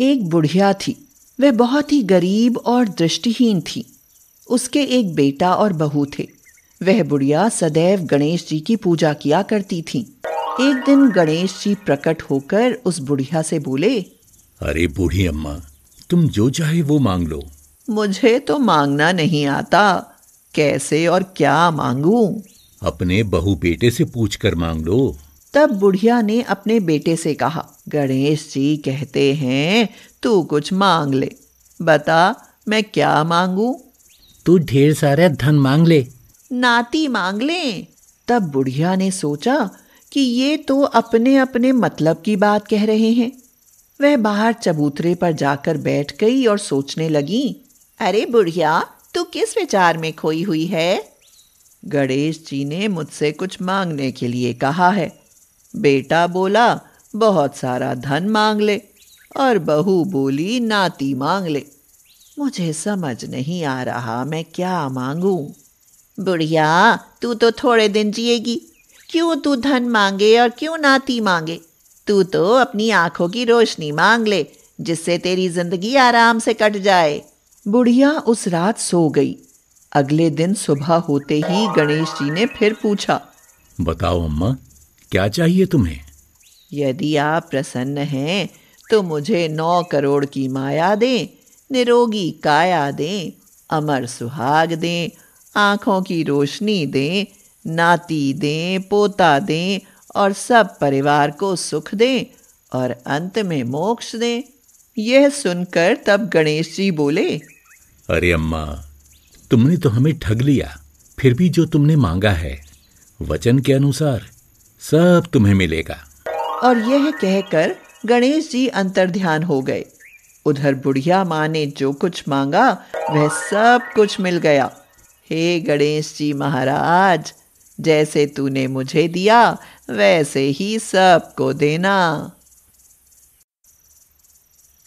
एक बुढ़िया थी वह बहुत ही गरीब और दृष्टिहीन थी उसके एक बेटा और बहू थे वह बुढ़िया सदैव गणेश जी की पूजा किया करती थी एक दिन गणेश जी प्रकट होकर उस बुढ़िया से बोले अरे बूढ़ी अम्मा तुम जो चाहे वो मांग लो मुझे तो मांगना नहीं आता कैसे और क्या मांगू अपने बहू बेटे से पूछ कर मांग लो तब बुढ़िया ने अपने बेटे से कहा गणेश जी कहते हैं तू कुछ मांग ले बता मैं क्या मांगू तू ढेर सारे धन मांग ले नाती मांग ले तब बुढ़िया ने सोचा कि ये तो अपने अपने मतलब की बात कह रहे हैं वह बाहर चबूतरे पर जाकर बैठ गई और सोचने लगी अरे बुढ़िया तू किस विचार में खोई हुई है गणेश जी ने मुझसे कुछ मांगने के लिए कहा है बेटा बोला बहुत सारा धन मांग ले और बहू बोली नाती मांग ले मुझे समझ नहीं आ रहा मैं क्या मांगू बुढ़िया तू तो थोड़े दिन जिएगी क्यों तू धन मांगे और क्यों नाती मांगे तू तो अपनी आंखों की रोशनी मांग ले जिससे तेरी जिंदगी आराम से कट जाए बुढ़िया उस रात सो गई अगले दिन सुबह होते ही गणेश जी ने फिर पूछा बताओ अम्मा क्या चाहिए तुम्हें यदि आप प्रसन्न हैं तो मुझे नौ करोड़ की माया दें निरोगी काया दें अमर सुहाग दें आँखों की रोशनी दें नाती दें पोता दें और सब परिवार को सुख दें और अंत में मोक्ष दें यह सुनकर तब गणेश जी बोले अरे अम्मा तुमने तो हमें ठग लिया फिर भी जो तुमने मांगा है वचन के अनुसार सब तुम्हें मिलेगा और यह कहकर गणेश जी ध्यान हो गए उधर बुढ़िया माँ ने जो कुछ मांगा वह सब कुछ मिल गया हे गणेश जी महाराज जैसे तूने मुझे दिया वैसे ही सबको देना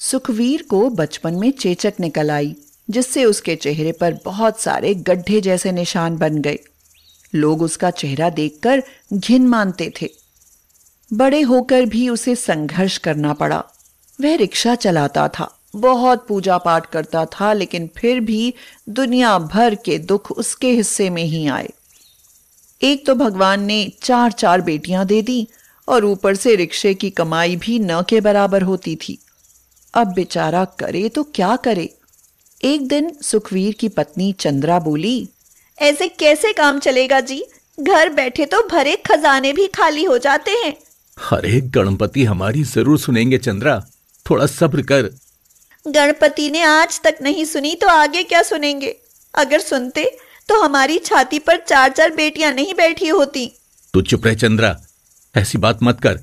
सुखवीर को बचपन में चेचक निकल आई जिससे उसके चेहरे पर बहुत सारे गड्ढे जैसे निशान बन गए लोग उसका चेहरा देखकर घिन मानते थे बड़े होकर भी उसे संघर्ष करना पड़ा वह रिक्शा चलाता था बहुत पूजा पाठ करता था लेकिन फिर भी दुनिया भर के दुख उसके हिस्से में ही आए एक तो भगवान ने चार चार बेटियां दे दी और ऊपर से रिक्शे की कमाई भी न के बराबर होती थी अब बेचारा करे तो क्या करे एक दिन सुखवीर की पत्नी चंद्रा बोली ऐसे कैसे काम चलेगा जी घर बैठे तो भरे खजाने भी खाली हो जाते हैं अरे गणपति हमारी जरूर सुनेंगे चंद्रा थोड़ा सब्र कर गणपति ने आज तक नहीं सुनी तो आगे क्या सुनेंगे अगर सुनते तो हमारी छाती पर चार चार बेटियां नहीं बैठी होती तू चुप रह चंद्रा ऐसी बात मत कर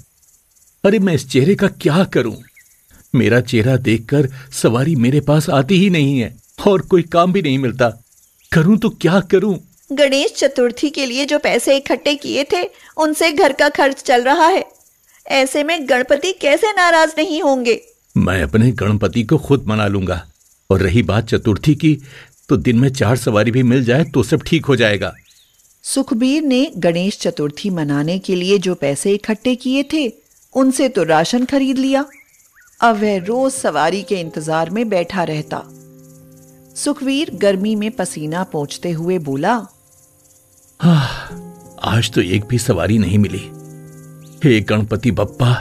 अरे मैं इस चेहरे का क्या करूं मेरा चेहरा देखकर सवारी मेरे पास आती ही नहीं है और कोई काम भी नहीं मिलता करूं तो क्या करूं? गणेश चतुर्थी के लिए जो पैसे इकट्ठे किए थे उनसे घर का खर्च चल रहा है ऐसे में गणपति कैसे नाराज नहीं होंगे मैं अपने गणपति को खुद मना लूंगा और रही बात चतुर्थी की तो दिन में चार सवारी भी मिल जाए तो सब ठीक हो जाएगा सुखबीर ने गणेश चतुर्थी मनाने के लिए जो पैसे इकट्ठे किए थे उनसे तो राशन खरीद लिया अब वह रोज सवारी के इंतजार में बैठा रहता सुखवीर गर्मी में पसीना पहुंचते हुए बोला आज तो एक भी सवारी नहीं मिली हे गणपति बप्पा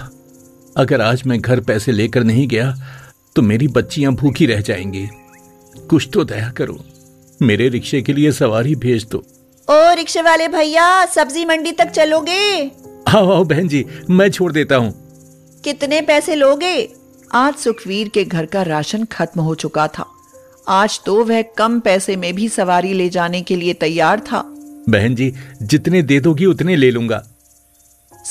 अगर आज मैं घर पैसे लेकर नहीं गया तो मेरी बच्चियां भूखी रह जाएंगी कुछ तो दया करो मेरे रिक्शे के लिए सवारी भेज दो ओ रिक्शे वाले भैया सब्जी मंडी तक चलोगे आओ आओ बहन जी मैं छोड़ देता हूँ कितने पैसे लोगे आज सुखवीर के घर का राशन खत्म हो चुका था आज तो वह कम पैसे में भी सवारी ले जाने के लिए तैयार था बहन जी जितने दे दोगी उतने ले लूंगा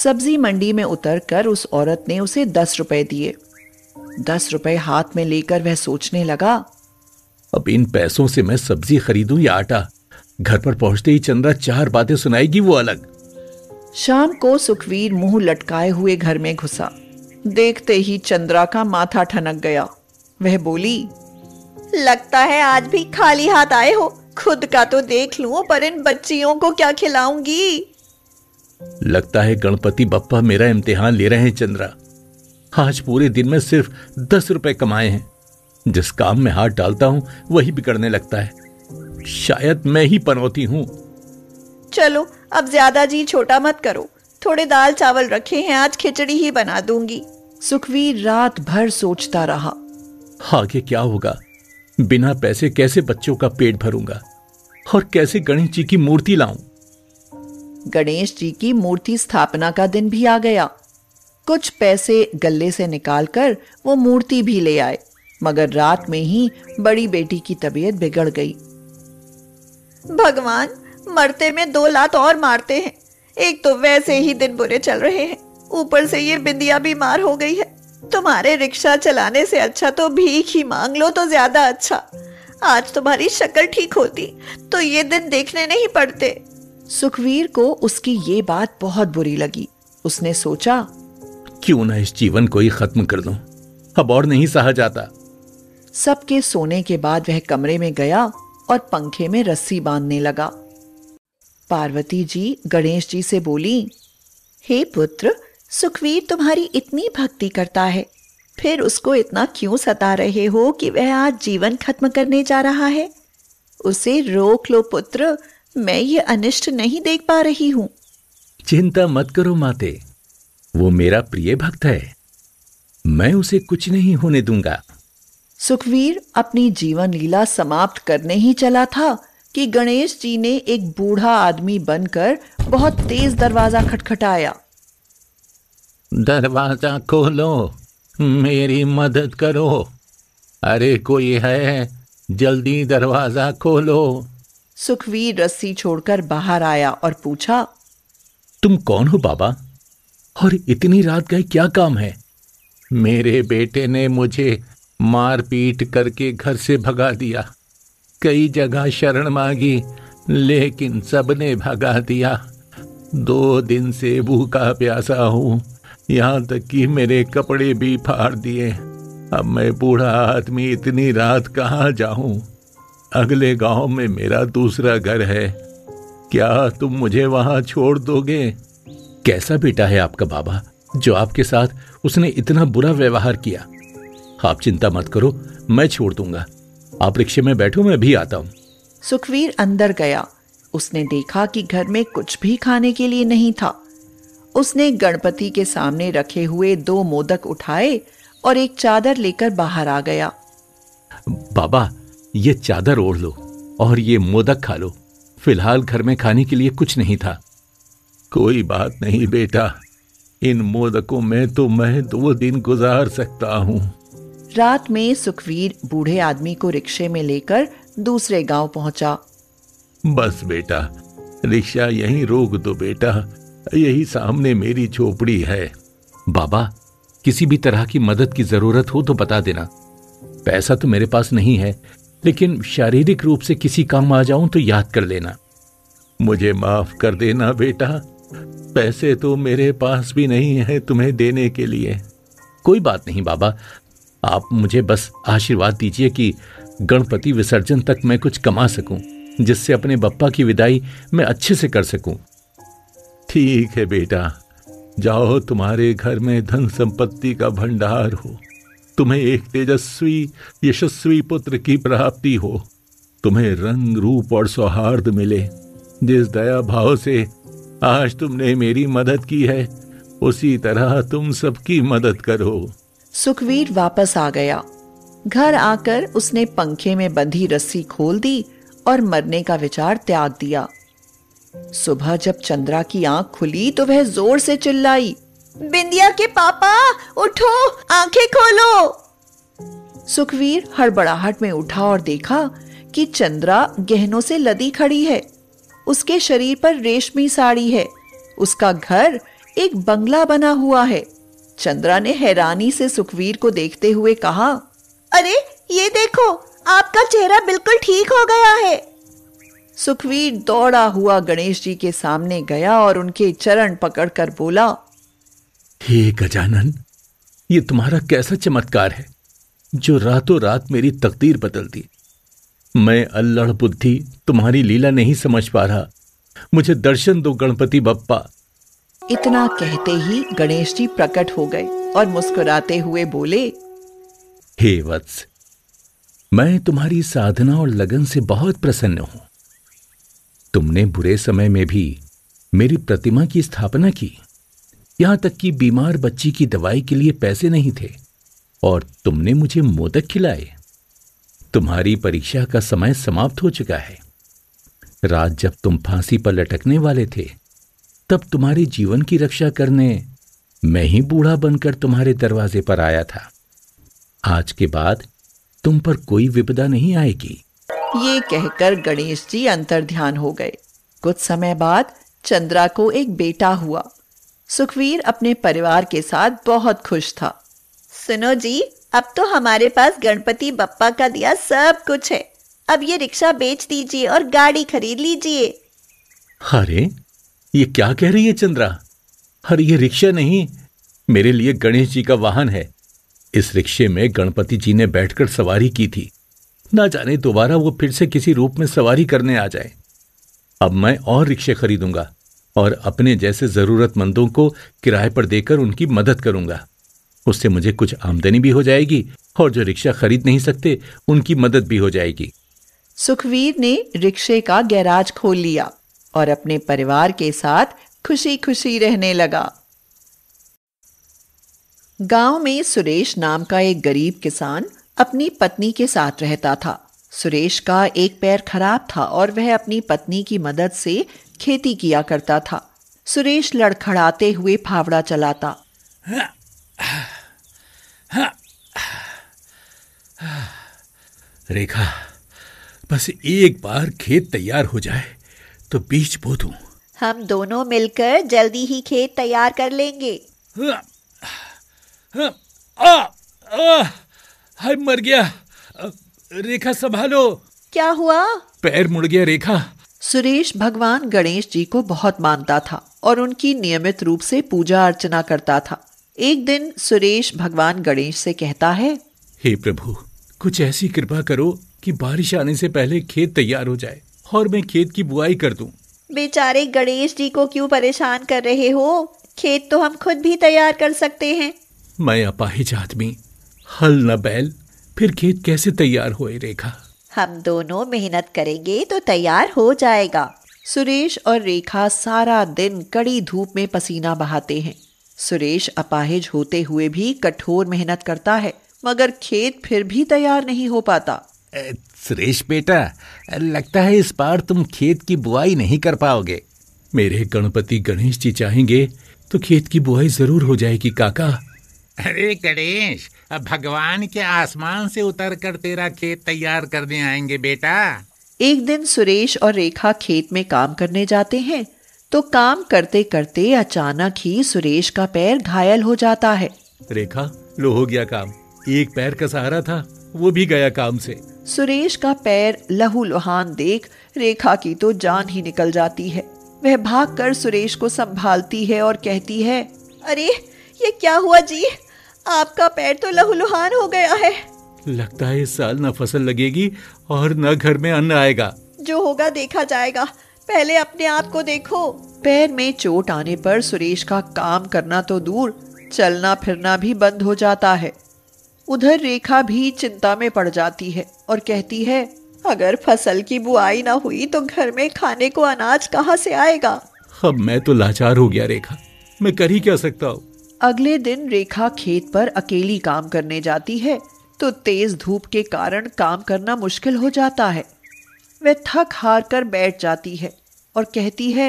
सब्जी मंडी में उतर कर उस औरत ने उसे दस रुपए दिए दस रुपए हाथ में लेकर वह सोचने लगा अब इन पैसों से मैं सब्जी खरीदूं या आटा घर पर पहुंचते ही चंद्रा चार बातें सुनाएगी वो अलग शाम को सुखवीर मुंह लटकाए हुए घर में घुसा देखते ही चंद्रा का माथा ठनक गया वह बोली लगता है आज भी खाली हाथ आए हो खुद का तो देख लूं पर इन बच्चियों को क्या खिलाऊंगी लगता है गणपति बप्पा मेरा इम्तिहान ले रहे हैं चंद्रा आज पूरे दिन में सिर्फ दस रुपए कमाए हैं जिस काम में हाथ डालता हूँ वही बिगड़ने लगता है शायद मैं ही पनौती हूँ चलो अब ज्यादा जी छोटा मत करो थोड़े दाल चावल रखे हैं आज खिचड़ी ही बना दूंगी सुखवीर रात भर सोचता रहा आगे क्या होगा बिना पैसे कैसे बच्चों का पेट भरूंगा और कैसे गणेश जी की मूर्ति लाऊं? गणेश जी की मूर्ति स्थापना का दिन भी आ गया कुछ पैसे गले से निकालकर वो मूर्ति भी ले आए मगर रात में ही बड़ी बेटी की तबीयत बिगड़ गई भगवान मरते में दो लात और मारते हैं एक तो वैसे ही दिन बुरे चल रहे हैं ऊपर से ये बिंदिया बीमार हो गई है तुम्हारे रिक्शा चलाने से अच्छा तो भीख ही मांग लो तो ज्यादा अच्छा आज तुम्हारी शक्ल ठीक होती तो ये दिन देखने नहीं पड़ते सुखवीर को उसकी ये बात बहुत बुरी लगी उसने सोचा क्यों ना इस जीवन को ही खत्म कर दूं? अब और नहीं सहा जाता सबके सोने के बाद वह कमरे में गया और पंखे में रस्सी बांधने लगा पार्वती जी गणेश जी से बोली हे hey पुत्र सुखवीर तुम्हारी इतनी भक्ति करता है फिर उसको इतना क्यों सता रहे हो कि वह आज जीवन खत्म करने जा रहा है उसे रोक लो पुत्र मैं ये अनिष्ट नहीं देख पा रही हूं चिंता मत करो माते वो मेरा प्रिय भक्त है मैं उसे कुछ नहीं होने दूंगा सुखवीर अपनी जीवन लीला समाप्त करने ही चला था कि गणेश जी ने एक बूढ़ा आदमी बनकर बहुत तेज दरवाजा खटखटाया दरवाजा खोलो मेरी मदद करो अरे कोई है जल्दी दरवाजा खोलो सुखवीर रस्सी छोड़कर बाहर आया और पूछा तुम कौन हो बाबा और इतनी रात गए क्या काम है मेरे बेटे ने मुझे मारपीट करके घर से भगा दिया कई जगह शरण मांगी लेकिन सबने भगा दिया दो दिन से भूखा प्यासा हूँ यहाँ तक कि मेरे कपड़े भी फाड़ दिए अब मैं बूढ़ा आदमी इतनी रात कहाँ जाऊं अगले गांव में मेरा दूसरा घर है क्या तुम मुझे वहां छोड़ दोगे कैसा बेटा है आपका बाबा जो आपके साथ उसने इतना बुरा व्यवहार किया आप चिंता मत करो मैं छोड़ दूंगा आप रिक्शे में बैठो मैं भी आता हूँ सुखवीर अंदर गया उसने देखा कि घर में कुछ भी खाने के लिए नहीं था उसने गणपति के सामने रखे हुए दो मोदक उठाए और एक चादर लेकर बाहर आ गया बाबा ये चादर ओढ़ लो और ये मोदक खा लो फिलहाल घर में खाने के लिए कुछ नहीं था कोई बात नहीं बेटा इन मोदकों में तो मैं दो दिन गुजार सकता हूँ रात में सुखवीर बूढ़े आदमी को रिक्शे में लेकर दूसरे गांव पहुंचा बस बेटा रिक्शा यहीं रोक दो बेटा यही सामने मेरी झोपड़ी है बाबा किसी भी तरह की मदद की जरूरत हो तो बता देना पैसा तो मेरे पास नहीं है लेकिन शारीरिक रूप से किसी काम आ जाऊं तो याद कर लेना मुझे माफ कर देना बेटा पैसे तो मेरे पास भी नहीं है तुम्हें देने के लिए कोई बात नहीं बाबा आप मुझे बस आशीर्वाद दीजिए कि गणपति विसर्जन तक मैं कुछ कमा सकूं जिससे अपने बप्पा की विदाई मैं अच्छे से कर सकूं ठीक है बेटा जाओ तुम्हारे घर में धन संपत्ति का भंडार हो तुम्हें एक तेजस्वी यशस्वी पुत्र की प्राप्ति हो तुम्हें रंग रूप और सौहार्द मिले जिस दया भाव से आज तुमने मेरी मदद की है उसी तरह तुम सबकी मदद करो सुखवीर वापस आ गया घर आकर उसने पंखे में बंधी रस्सी खोल दी और मरने का विचार त्याग दिया सुबह जब चंद्रा की आंख खुली तो वह जोर से चिल्लाई बिंदिया के पापा उठो आंखें खोलो सुखवीर हड़बड़ाहट में उठा और देखा कि चंद्रा गहनों से लदी खड़ी है उसके शरीर पर रेशमी साड़ी है उसका घर एक बंगला बना हुआ है चंद्रा ने हैरानी से सुखवीर को देखते हुए कहा अरे ये देखो आपका चेहरा बिल्कुल ठीक हो गया है सुखवीर दौड़ा हुआ गणेश जी के सामने गया और उनके चरण पकड़कर बोला हे गजानन ये तुम्हारा कैसा चमत्कार है जो रातों रात मेरी तकदीर बदल दी मैं अल्लड़ बुद्धि तुम्हारी लीला नहीं समझ पा रहा मुझे दर्शन दो गणपति बप्पा इतना कहते ही गणेश जी प्रकट हो गए और मुस्कुराते हुए बोले हे वत्स मैं तुम्हारी साधना और लगन से बहुत प्रसन्न हूं तुमने बुरे समय में भी मेरी प्रतिमा की स्थापना की यहां तक कि बीमार बच्ची की दवाई के लिए पैसे नहीं थे और तुमने मुझे मोदक खिलाए तुम्हारी परीक्षा का समय समाप्त हो चुका है रात जब तुम फांसी पर लटकने वाले थे तब तुम्हारे जीवन की रक्षा करने मैं ही बूढ़ा बनकर तुम्हारे दरवाजे पर आया था आज के बाद तुम पर कोई विपदा नहीं आएगी ये कहकर गणेश जी अंतर ध्यान हो गए कुछ समय बाद चंद्रा को एक बेटा हुआ सुखवीर अपने परिवार के साथ बहुत खुश था सुनो जी अब तो हमारे पास गणपति बप्पा का दिया सब कुछ है अब ये रिक्शा बेच दीजिए और गाड़ी खरीद लीजिए अरे ये क्या कह रही है चंद्रा अरे ये रिक्शा नहीं मेरे लिए गणेश जी का वाहन है इस रिक्शे में गणपति जी ने बैठकर सवारी की थी ना जाने दोबारा वो फिर से किसी रूप में सवारी करने आ जाए अब मैं और रिक्शे खरीदूंगा और अपने जैसे जरूरतमंदों को किराए पर देकर उनकी मदद करूंगा उससे मुझे कुछ आमदनी भी हो जाएगी और जो रिक्शा खरीद नहीं सकते उनकी मदद भी हो जाएगी सुखवीर ने रिक्शे का गैराज खोल लिया और अपने परिवार के साथ खुशी खुशी रहने लगा गांव में सुरेश नाम का एक गरीब किसान अपनी पत्नी के साथ रहता था सुरेश का एक पैर खराब था और वह अपनी पत्नी की मदद से खेती किया करता था सुरेश लड़खड़ाते हुए फावड़ा चलाता रेखा बस एक बार खेत तैयार हो जाए तो बीज बो दूं। हम दोनों मिलकर जल्दी ही खेत तैयार कर लेंगे हाँ, आ, आ, आ, हाय मर गया रेखा संभालो क्या हुआ पैर मुड़ गया रेखा सुरेश भगवान गणेश जी को बहुत मानता था और उनकी नियमित रूप से पूजा अर्चना करता था एक दिन सुरेश भगवान गणेश से कहता है हे प्रभु कुछ ऐसी कृपा करो कि बारिश आने से पहले खेत तैयार हो जाए और मैं खेत की बुआई कर दूं। बेचारे गणेश जी को क्यों परेशान कर रहे हो खेत तो हम खुद भी तैयार कर सकते हैं मैं अपाहिज आदमी हल न बैल फिर खेत कैसे तैयार होए रेखा हम दोनों मेहनत करेंगे तो तैयार हो जाएगा सुरेश और रेखा सारा दिन कड़ी धूप में पसीना बहाते हैं सुरेश अपाहिज होते हुए भी कठोर मेहनत करता है मगर खेत फिर भी तैयार नहीं हो पाता सुरेश बेटा लगता है इस बार तुम खेत की बुआई नहीं कर पाओगे मेरे गणपति गणेश जी चाहेंगे तो खेत की बुआई जरूर हो जाएगी काका अरे गणेश अब भगवान के आसमान से उतर कर तेरा खेत तैयार करने आएंगे बेटा एक दिन सुरेश और रेखा खेत में काम करने जाते हैं तो काम करते करते अचानक ही सुरेश का पैर घायल हो जाता है रेखा लो हो गया काम एक पैर का सहारा था वो भी गया काम से सुरेश का पैर लहू लुहान देख रेखा की तो जान ही निकल जाती है वह भागकर सुरेश को संभालती है और कहती है अरे ये क्या हुआ जी आपका पैर तो लहूलुहान हो गया है लगता है इस साल न फसल लगेगी और न घर में अन्न आएगा जो होगा देखा जाएगा पहले अपने आप को देखो पैर में चोट आने पर सुरेश का काम करना तो दूर चलना फिरना भी बंद हो जाता है उधर रेखा भी चिंता में पड़ जाती है और कहती है अगर फसल की बुआई ना हुई तो घर में खाने को अनाज कहाँ से आएगा अब मैं तो लाचार हो गया रेखा मैं कर ही क्या सकता हूँ अगले दिन रेखा खेत पर अकेली काम करने जाती है तो तेज धूप के कारण काम करना मुश्किल हो जाता है वह थक हार कर बैठ जाती है और कहती है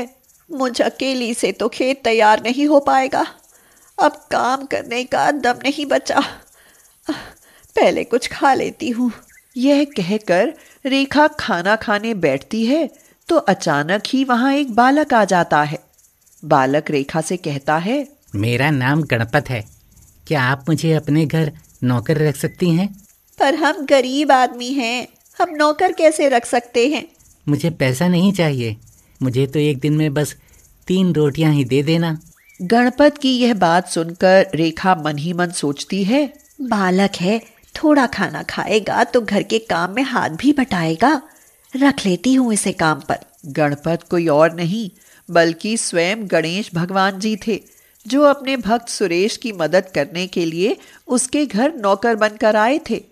मुझ अकेली से तो खेत तैयार नहीं हो पाएगा अब काम करने का दम नहीं बचा पहले कुछ खा लेती हूँ यह कहकर रेखा खाना खाने बैठती है तो अचानक ही वहाँ एक बालक आ जाता है बालक रेखा से कहता है मेरा नाम गणपत है क्या आप मुझे अपने घर नौकर रख सकती हैं पर हम गरीब आदमी हैं हम नौकर कैसे रख सकते हैं मुझे पैसा नहीं चाहिए मुझे तो एक दिन में बस तीन रोटियां ही दे देना गणपत की यह बात सुनकर रेखा मन ही मन सोचती है बालक है थोड़ा खाना खाएगा तो घर के काम में हाथ भी बटाएगा रख लेती हूँ इसे काम पर गणपत कोई और नहीं बल्कि स्वयं गणेश भगवान जी थे जो अपने भक्त सुरेश की मदद करने के लिए उसके घर नौकर बनकर आए थे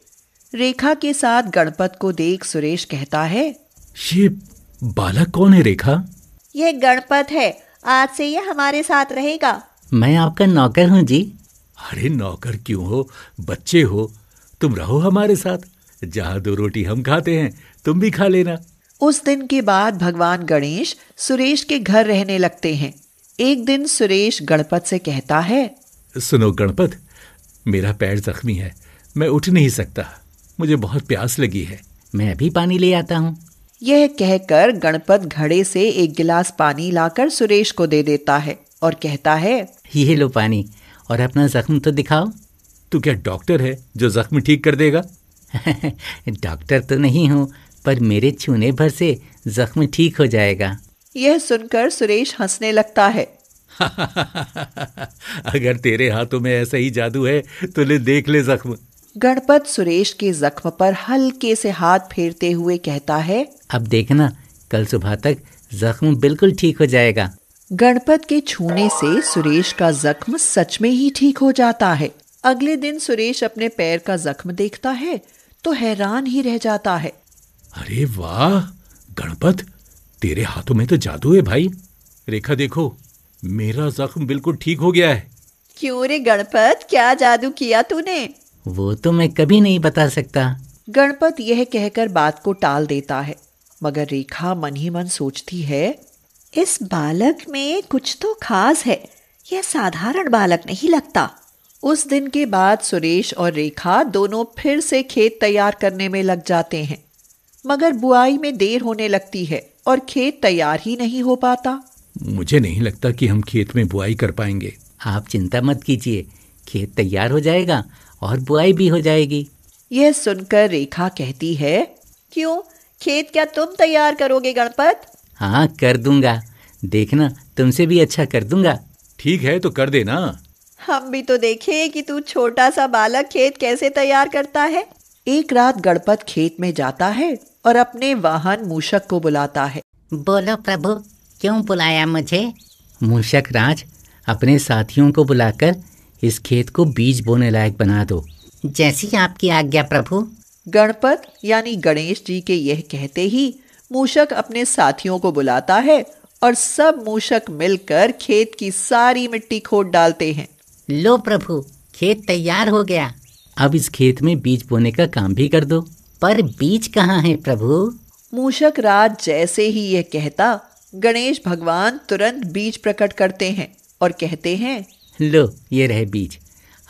रेखा के साथ गणपत को देख सुरेश कहता है ये बालक कौन है रेखा ये गणपत है आज से ये हमारे साथ रहेगा मैं आपका नौकर हूँ जी अरे नौकर क्यों हो बच्चे हो तुम रहो हमारे साथ जहाँ दो रोटी हम खाते हैं तुम भी खा लेना उस दिन के बाद भगवान गणेश सुरेश के घर रहने लगते हैं एक दिन सुरेश गणपत से कहता है सुनो गणपत मेरा पैर जख्मी है मैं उठ नहीं सकता मुझे बहुत प्यास लगी है मैं अभी पानी ले आता हूँ यह कहकर गणपत घड़े से एक गिलास पानी लाकर सुरेश को दे देता है और कहता है ये लो पानी और अपना जख्म तो दिखाओ तू क्या डॉक्टर है जो जख्म ठीक कर देगा डॉक्टर तो नहीं हूँ पर मेरे छूने भर से जख्म ठीक हो जाएगा यह सुनकर सुरेश हंसने लगता है अगर तेरे हाथों में ऐसा ही जादू है तो ले देख ले जख्म गणपत सुरेश के जख्म पर हल्के से हाथ फेरते हुए कहता है अब देखना कल सुबह तक जख्म बिल्कुल ठीक हो जाएगा गणपत के छूने से सुरेश का जख्म सच में ही ठीक हो जाता है अगले दिन सुरेश अपने पैर का जख्म देखता है तो हैरान ही रह जाता है अरे वाह गणपत तेरे हाथों में तो जादू है भाई रेखा देखो मेरा जख्म बिल्कुल ठीक हो गया है क्यों रे गणपत क्या जादू किया तूने वो तो मैं कभी नहीं बता सकता गणपत यह कहकर बात को टाल देता है मगर रेखा मन ही मन सोचती है इस बालक में कुछ तो खास है यह साधारण बालक नहीं लगता उस दिन के बाद सुरेश और रेखा दोनों फिर से खेत तैयार करने में लग जाते हैं मगर बुआई में देर होने लगती है और खेत तैयार ही नहीं हो पाता मुझे नहीं लगता कि हम खेत में बुआई कर पाएंगे आप चिंता मत कीजिए खेत तैयार हो जाएगा और बुआई भी हो जाएगी यह सुनकर रेखा कहती है क्यों खेत क्या तुम तैयार करोगे गणपत हाँ कर दूंगा देखना तुमसे भी अच्छा कर दूंगा ठीक है तो कर देना हम भी तो देखे कि तू छोटा सा बालक खेत कैसे तैयार करता है एक रात गणपत खेत में जाता है और अपने वाहन मूषक को बुलाता है बोलो प्रभु क्यों बुलाया मुझे मूषक राज अपने साथियों को बुलाकर इस खेत को बीज बोने लायक बना दो जैसी आपकी आज्ञा प्रभु गणपत यानी गणेश जी के यह कहते ही मूषक अपने साथियों को बुलाता है और सब मूषक मिलकर खेत की सारी मिट्टी खोद डालते हैं लो प्रभु खेत तैयार हो गया अब इस खेत में बीज बोने का काम भी कर दो पर बीज कहाँ है प्रभु मूषक राज जैसे ही यह कहता गणेश भगवान तुरंत बीज प्रकट करते हैं और कहते हैं लो ये रहे बीज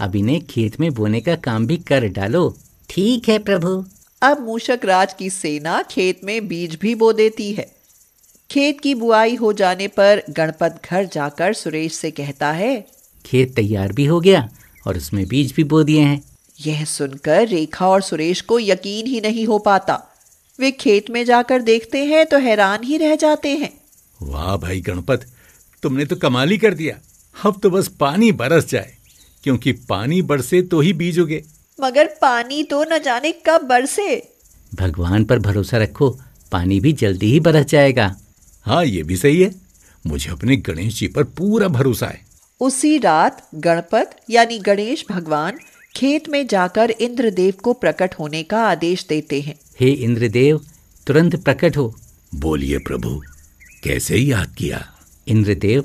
अब इन्हें खेत में बोने का काम भी कर डालो ठीक है प्रभु अब मूषक राज की सेना खेत में बीज भी बो देती है खेत की बुआई हो जाने पर गणपत घर जाकर सुरेश से कहता है खेत तैयार भी हो गया और उसमें बीज भी बो दिए हैं यह सुनकर रेखा और सुरेश को यकीन ही नहीं हो पाता वे खेत में जाकर देखते हैं तो हैरान ही रह जाते हैं वाह भाई गणपत तुमने तो कमाल ही कर दिया अब तो बस पानी बरस जाए क्योंकि पानी बरसे तो ही बीज उगे मगर पानी तो न जाने कब बरसे भगवान पर भरोसा रखो पानी भी जल्दी ही बरस जाएगा हाँ ये भी सही है मुझे अपने गणेश जी पर पूरा भरोसा है उसी रात गणपत यानी गणेश भगवान खेत में जाकर इंद्रदेव को प्रकट होने का आदेश देते हैं हे इंद्रदेव तुरंत प्रकट हो बोलिए प्रभु कैसे याद किया इंद्रदेव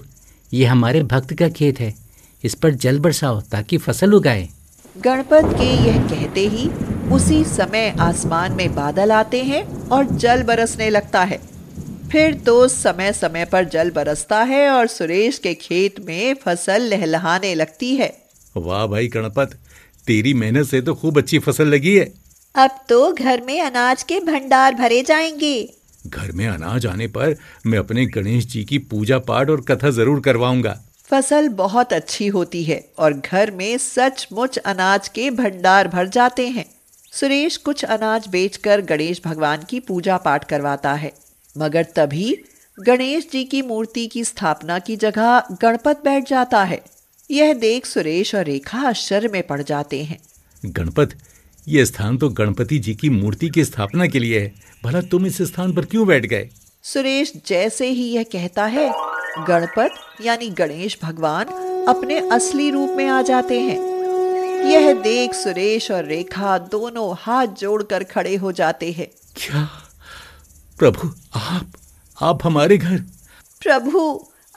ये हमारे भक्त का खेत है इस पर जल बरसाओ ताकि फसल उगाए गणपत के यह कहते ही उसी समय आसमान में बादल आते हैं और जल बरसने लगता है फिर तो समय समय पर जल बरसता है और सुरेश के खेत में फसल लहलहाने लगती है वाह भाई गणपत तेरी मेहनत से तो खूब अच्छी फसल लगी है अब तो घर में अनाज के भंडार भरे जाएंगे घर में अनाज आने पर मैं अपने गणेश जी की पूजा पाठ और कथा जरूर करवाऊंगा फसल बहुत अच्छी होती है और घर में सचमुच अनाज के भंडार भर जाते हैं सुरेश कुछ अनाज बेचकर गणेश भगवान की पूजा पाठ करवाता है मगर तभी गणेश जी की मूर्ति की स्थापना की जगह गणपत बैठ जाता है यह देख सुरेश और रेखा आश्चर्य में पड़ जाते हैं गणपत ये स्थान तो गणपति जी की मूर्ति की स्थापना के लिए है भला तुम इस स्थान पर क्यों बैठ गए सुरेश जैसे ही यह कहता है गणपत यानी गणेश भगवान अपने असली रूप में आ जाते हैं यह देख सुरेश और रेखा दोनों हाथ जोड़कर खड़े हो जाते हैं क्या प्रभु आप आप हमारे घर प्रभु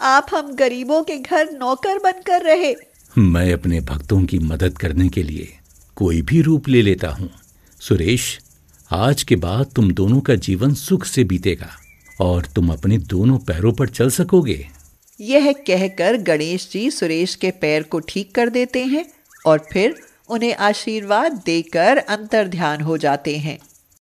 आप हम गरीबों के घर नौकर बनकर रहे मैं अपने भक्तों की मदद करने के लिए कोई भी रूप ले लेता हूँ सुरेश आज के बाद तुम दोनों का जीवन सुख से बीतेगा और तुम अपने दोनों पैरों पर चल सकोगे यह कहकर गणेश जी सुरेश के पैर को ठीक कर देते हैं और फिर उन्हें आशीर्वाद देकर अंतर ध्यान हो जाते हैं